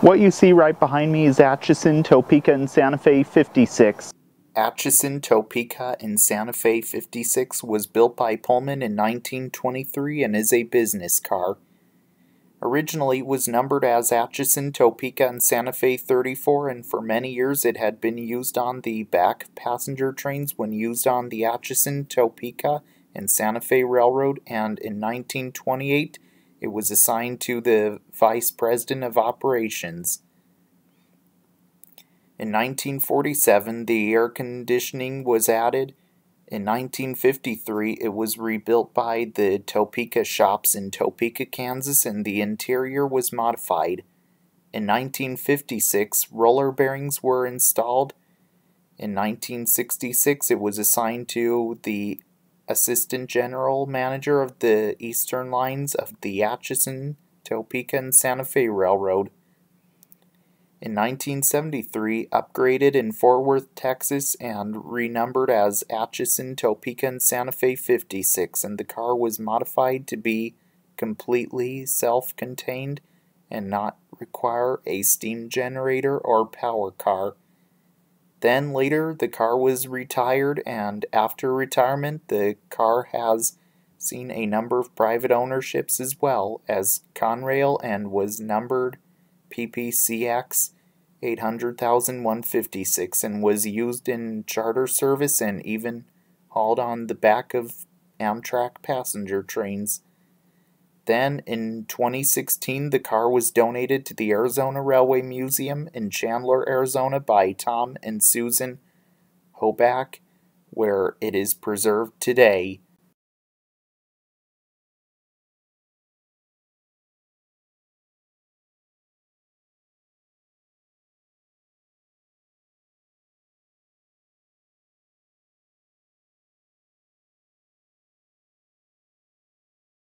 What you see right behind me is Atchison, Topeka, and Santa Fe 56. Atchison, Topeka, and Santa Fe 56 was built by Pullman in 1923 and is a business car. Originally, it was numbered as Atchison, Topeka, and Santa Fe 34, and for many years it had been used on the back passenger trains when used on the Atchison, Topeka, and Santa Fe Railroad, and in 1928 it was assigned to the Vice President of Operations. In 1947, the air conditioning was added. In 1953, it was rebuilt by the Topeka shops in Topeka, Kansas, and the interior was modified. In 1956, roller bearings were installed. In 1966, it was assigned to the assistant general manager of the eastern lines of the Atchison, Topeka, and Santa Fe Railroad. In 1973, upgraded in Fort Worth, Texas, and renumbered as Atchison, Topeka, and Santa Fe 56, and the car was modified to be completely self contained and not require a steam generator or power car. Then later, the car was retired, and after retirement, the car has seen a number of private ownerships as well as Conrail and was numbered PPCX 800,156 and was used in charter service and even hauled on the back of Amtrak passenger trains then, in 2016, the car was donated to the Arizona Railway Museum in Chandler, Arizona by Tom and Susan Hoback, where it is preserved today